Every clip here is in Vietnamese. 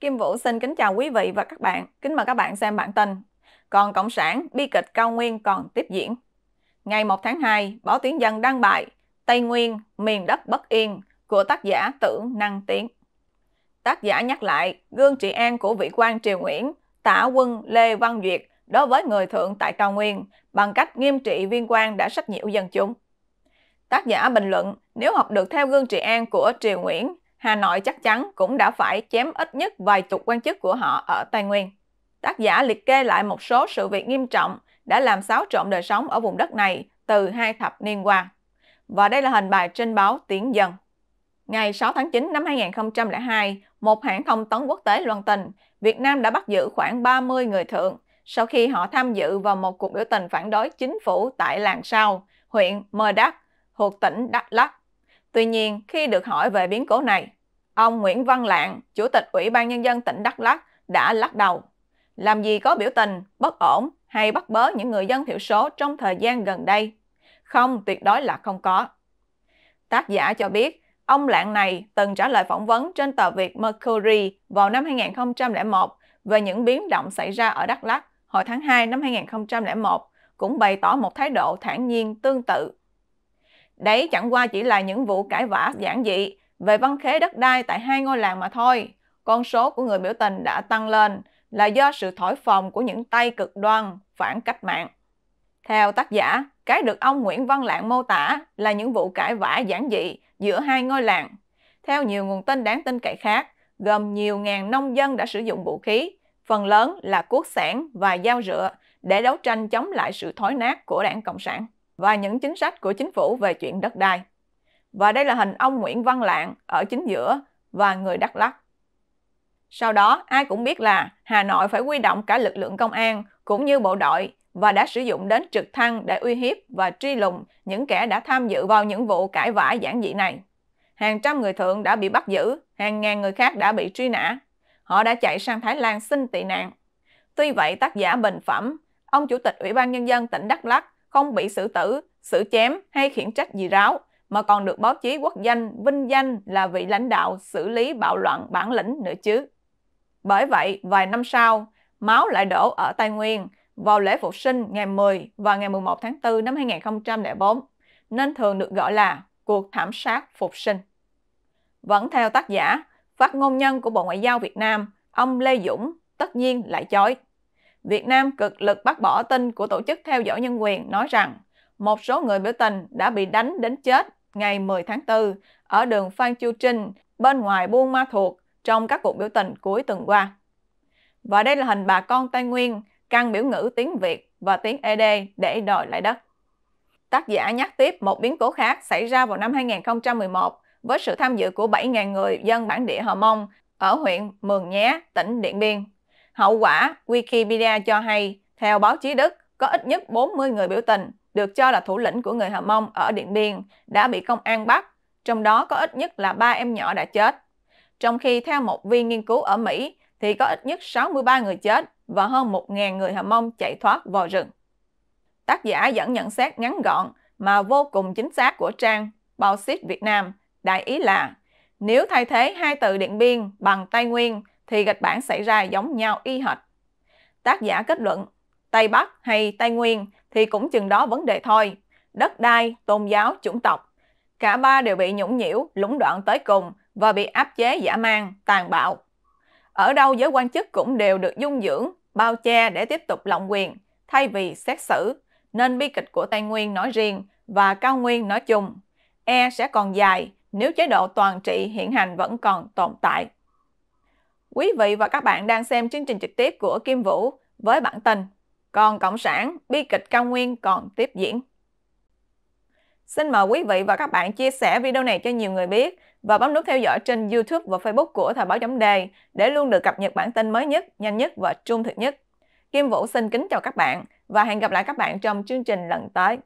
Kim Vũ xin kính chào quý vị và các bạn. Kính mời các bạn xem bản tin. Còn Cộng sản, bi kịch cao nguyên còn tiếp diễn. Ngày 1 tháng 2, báo tuyến dân đăng bài Tây Nguyên, miền đất bất yên của tác giả tưởng Năng Tiến. Tác giả nhắc lại gương trị an của vị quan Triều Nguyễn, tả quân Lê Văn Duyệt đối với người thượng tại cao nguyên bằng cách nghiêm trị viên quan đã sách nhiễu dân chúng. Tác giả bình luận, nếu học được theo gương trị an của Triều Nguyễn Hà Nội chắc chắn cũng đã phải chém ít nhất vài chục quan chức của họ ở Tây Nguyên. Tác giả liệt kê lại một số sự việc nghiêm trọng đã làm xáo trộn đời sống ở vùng đất này từ hai thập niên qua. Và đây là hình bài trên báo Tiếng Dân. Ngày 6 tháng 9 năm 2002, một hãng thông tấn quốc tế loan tình, Việt Nam đã bắt giữ khoảng 30 người thượng sau khi họ tham dự vào một cuộc biểu tình phản đối chính phủ tại làng Sau, huyện Mơ Đắc, thuộc tỉnh Đắk Lắk. Tuy nhiên, khi được hỏi về biến cố này, ông Nguyễn Văn Lạng, Chủ tịch Ủy ban Nhân dân tỉnh Đắk Lắk đã lắc đầu. Làm gì có biểu tình, bất ổn hay bắt bớ những người dân thiểu số trong thời gian gần đây? Không, tuyệt đối là không có. Tác giả cho biết, ông Lạng này từng trả lời phỏng vấn trên tờ Việt Mercury vào năm 2001 về những biến động xảy ra ở Đắk Lắk hồi tháng 2 năm 2001, cũng bày tỏ một thái độ thản nhiên tương tự Đấy chẳng qua chỉ là những vụ cãi vã giản dị về văn khế đất đai tại hai ngôi làng mà thôi. Con số của người biểu tình đã tăng lên là do sự thổi phồng của những tay cực đoan phản cách mạng. Theo tác giả, cái được ông Nguyễn Văn Lạng mô tả là những vụ cãi vã giản dị giữa hai ngôi làng. Theo nhiều nguồn tin đáng tin cậy khác, gồm nhiều ngàn nông dân đã sử dụng vũ khí, phần lớn là cuốc sẻn và dao rựa để đấu tranh chống lại sự thối nát của đảng Cộng sản và những chính sách của chính phủ về chuyện đất đai. Và đây là hình ông Nguyễn Văn Lạng ở chính giữa và người Đắk Lắk. Sau đó, ai cũng biết là Hà Nội phải quy động cả lực lượng công an cũng như bộ đội và đã sử dụng đến trực thăng để uy hiếp và truy lùng những kẻ đã tham dự vào những vụ cãi vã giản dị này. Hàng trăm người thượng đã bị bắt giữ, hàng ngàn người khác đã bị truy nã. Họ đã chạy sang Thái Lan xin tị nạn. Tuy vậy, tác giả bình phẩm, ông Chủ tịch Ủy ban Nhân dân tỉnh Đắk Lắk không bị xử tử, xử chém hay khiển trách gì ráo, mà còn được báo chí quốc danh, vinh danh là vị lãnh đạo xử lý bạo loạn bản lĩnh nữa chứ. Bởi vậy, vài năm sau, máu lại đổ ở Tây Nguyên vào lễ phục sinh ngày 10 và ngày 11 tháng 4 năm 2004, nên thường được gọi là cuộc thảm sát phục sinh. Vẫn theo tác giả, phát ngôn nhân của Bộ Ngoại giao Việt Nam, ông Lê Dũng tất nhiên lại chói. Việt Nam cực lực bác bỏ tin của Tổ chức Theo dõi Nhân quyền nói rằng một số người biểu tình đã bị đánh đến chết ngày 10 tháng 4 ở đường Phan Chu Trinh bên ngoài Buôn Ma Thuột trong các cuộc biểu tình cuối tuần qua. Và đây là hình bà con Tây Nguyên căng biểu ngữ tiếng Việt và tiếng ED để đòi lại đất. Tác giả nhắc tiếp một biến cố khác xảy ra vào năm 2011 với sự tham dự của 7.000 người dân bản địa Hờ Mông ở huyện Mường Nhé, tỉnh Điện Biên. Hậu quả, Wikipedia cho hay, theo báo chí Đức, có ít nhất 40 người biểu tình được cho là thủ lĩnh của người Hờ Mông ở Điện Biên đã bị công an bắt, trong đó có ít nhất là 3 em nhỏ đã chết. Trong khi theo một viên nghiên cứu ở Mỹ thì có ít nhất 63 người chết và hơn 1.000 người Hờ Mông chạy thoát vào rừng. Tác giả dẫn nhận xét ngắn gọn mà vô cùng chính xác của trang Bauxit Việt Nam, đại ý là nếu thay thế hai từ Điện Biên bằng Tây Nguyên – thì kịch bản xảy ra giống nhau y hệt. Tác giả kết luận, Tây Bắc hay Tây Nguyên thì cũng chừng đó vấn đề thôi. Đất đai, tôn giáo, chủng tộc. Cả ba đều bị nhũng nhiễu, lũng đoạn tới cùng và bị áp chế dã man, tàn bạo. Ở đâu giới quan chức cũng đều được dung dưỡng, bao che để tiếp tục lộng quyền, thay vì xét xử, nên bi kịch của Tây Nguyên nói riêng và Cao Nguyên nói chung. E sẽ còn dài nếu chế độ toàn trị hiện hành vẫn còn tồn tại. Quý vị và các bạn đang xem chương trình trực tiếp của Kim Vũ với bản tin Còn Cộng sản, bi kịch cao nguyên còn tiếp diễn. Xin mời quý vị và các bạn chia sẻ video này cho nhiều người biết và bấm nút theo dõi trên YouTube và Facebook của Thời báo chấm đề để luôn được cập nhật bản tin mới nhất, nhanh nhất và trung thực nhất. Kim Vũ xin kính chào các bạn và hẹn gặp lại các bạn trong chương trình lần tới.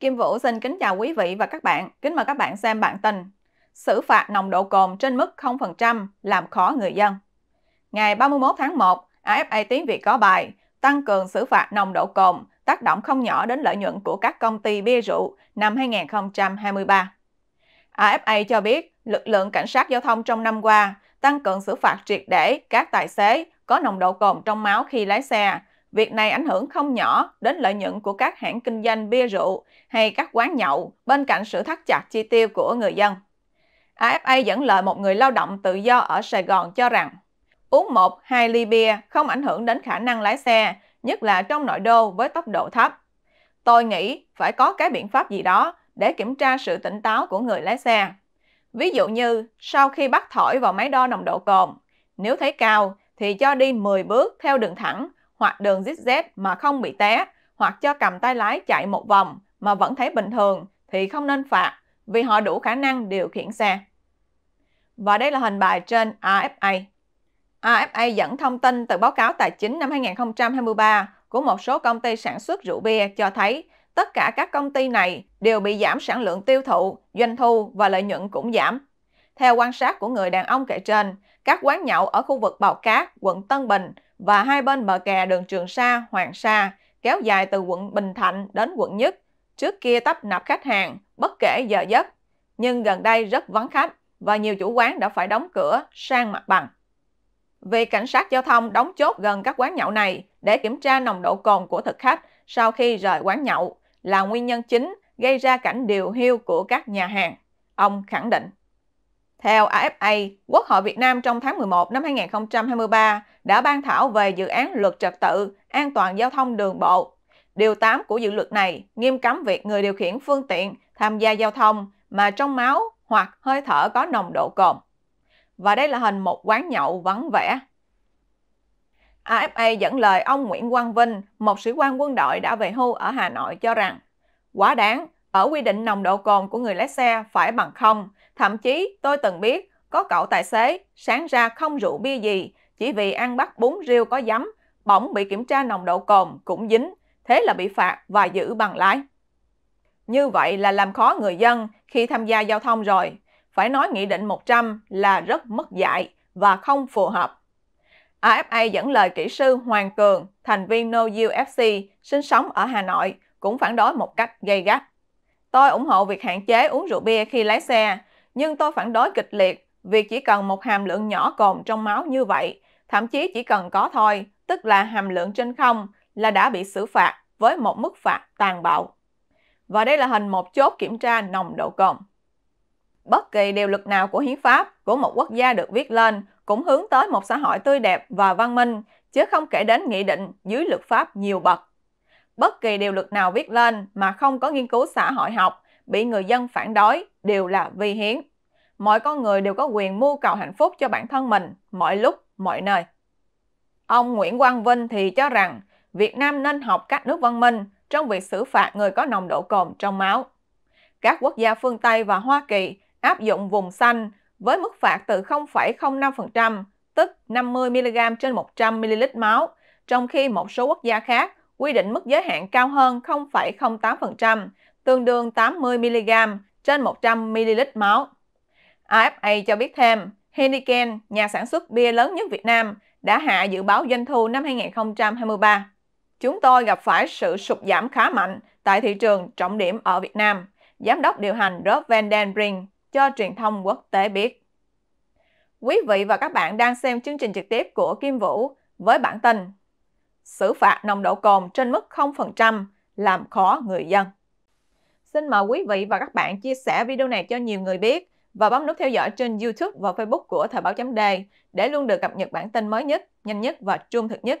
Kim Vũ xin kính chào quý vị và các bạn. Kính mời các bạn xem bản tin xử phạt nồng độ cồn trên mức 0% làm khó người dân. Ngày 31 tháng 1, AFA Tiếng Việt có bài Tăng cường xử phạt nồng độ cồn tác động không nhỏ đến lợi nhuận của các công ty bia rượu năm 2023. AFA cho biết lực lượng cảnh sát giao thông trong năm qua tăng cường xử phạt triệt để các tài xế có nồng độ cồn trong máu khi lái xe. Việc này ảnh hưởng không nhỏ đến lợi nhuận của các hãng kinh doanh bia rượu hay các quán nhậu bên cạnh sự thắt chặt chi tiêu của người dân. AFA dẫn lời một người lao động tự do ở Sài Gòn cho rằng uống 1-2 ly bia không ảnh hưởng đến khả năng lái xe, nhất là trong nội đô với tốc độ thấp. Tôi nghĩ phải có cái biện pháp gì đó để kiểm tra sự tỉnh táo của người lái xe. Ví dụ như sau khi bắt thổi vào máy đo nồng độ cồn, nếu thấy cao thì cho đi 10 bước theo đường thẳng hoặc đường zigzag mà không bị té, hoặc cho cầm tay lái chạy một vòng mà vẫn thấy bình thường thì không nên phạt vì họ đủ khả năng điều khiển xe. Và đây là hình bài trên AFA. AFA dẫn thông tin từ báo cáo tài chính năm 2023 của một số công ty sản xuất rượu bia cho thấy tất cả các công ty này đều bị giảm sản lượng tiêu thụ, doanh thu và lợi nhuận cũng giảm. Theo quan sát của người đàn ông kể trên, các quán nhậu ở khu vực Bào Cát, quận Tân Bình và hai bên bờ kè đường Trường Sa, Hoàng Sa kéo dài từ quận Bình Thạnh đến quận Nhất Trước kia tấp nập khách hàng, bất kể giờ giấc, nhưng gần đây rất vắng khách và nhiều chủ quán đã phải đóng cửa sang mặt bằng. Vì cảnh sát giao thông đóng chốt gần các quán nhậu này để kiểm tra nồng độ cồn của thực khách sau khi rời quán nhậu là nguyên nhân chính gây ra cảnh điều hưu của các nhà hàng, ông khẳng định. Theo AFA, Quốc hội Việt Nam trong tháng 11 năm 2023 đã ban thảo về dự án luật trật tự an toàn giao thông đường bộ Điều 8 của dự luật này nghiêm cấm việc người điều khiển phương tiện tham gia giao thông mà trong máu hoặc hơi thở có nồng độ cồn. Và đây là hình một quán nhậu vắng vẻ. AFA dẫn lời ông Nguyễn Quang Vinh, một sĩ quan quân đội đã về hưu ở Hà Nội cho rằng Quá đáng, ở quy định nồng độ cồn của người lái xe phải bằng không. Thậm chí tôi từng biết có cậu tài xế sáng ra không rượu bia gì, chỉ vì ăn bắt bún riêu có giấm, bỗng bị kiểm tra nồng độ cồn cũng dính, thế là bị phạt và giữ bằng lái. Như vậy là làm khó người dân khi tham gia giao thông rồi. Phải nói Nghị định 100 là rất mất dạy và không phù hợp. AFA dẫn lời kỹ sư Hoàng Cường, thành viên No UFC, sinh sống ở Hà Nội, cũng phản đối một cách gay gắt. Tôi ủng hộ việc hạn chế uống rượu bia khi lái xe, nhưng tôi phản đối kịch liệt việc chỉ cần một hàm lượng nhỏ cồn trong máu như vậy, thậm chí chỉ cần có thôi, tức là hàm lượng trên không là đã bị xử phạt với một mức phạt tàn bạo. Và đây là hình một chốt kiểm tra nồng độ cồn. Bất kỳ điều luật nào của hiến pháp của một quốc gia được viết lên cũng hướng tới một xã hội tươi đẹp và văn minh, chứ không kể đến nghị định dưới luật pháp nhiều bậc. Bất kỳ điều luật nào viết lên mà không có nghiên cứu xã hội học, bị người dân phản đối đều là vi hiến. Mọi con người đều có quyền mưu cầu hạnh phúc cho bản thân mình, mọi lúc, mọi nơi. Ông Nguyễn Quang Vinh thì cho rằng Việt Nam nên học các nước văn minh trong việc xử phạt người có nồng độ cồn trong máu. Các quốc gia phương Tây và Hoa Kỳ áp dụng vùng xanh với mức phạt từ 0,05%, tức 50mg trên 100ml máu, trong khi một số quốc gia khác quy định mức giới hạn cao hơn 0,08%, tương đương 80mg trên 100ml máu. AFA cho biết thêm, Heineken, nhà sản xuất bia lớn nhất Việt Nam, đã hạ dự báo doanh thu năm 2023 chúng tôi gặp phải sự sụt giảm khá mạnh tại thị trường trọng điểm ở Việt Nam, Giám đốc điều hành Rob Van Den Brink cho truyền thông quốc tế biết. Quý vị và các bạn đang xem chương trình trực tiếp của Kim Vũ với bản tin Xử phạt nồng độ cồn trên mức 0% làm khó người dân. Xin mời quý vị và các bạn chia sẻ video này cho nhiều người biết và bấm nút theo dõi trên YouTube và Facebook của Thời báo chấm đề để luôn được cập nhật bản tin mới nhất, nhanh nhất và trung thực nhất.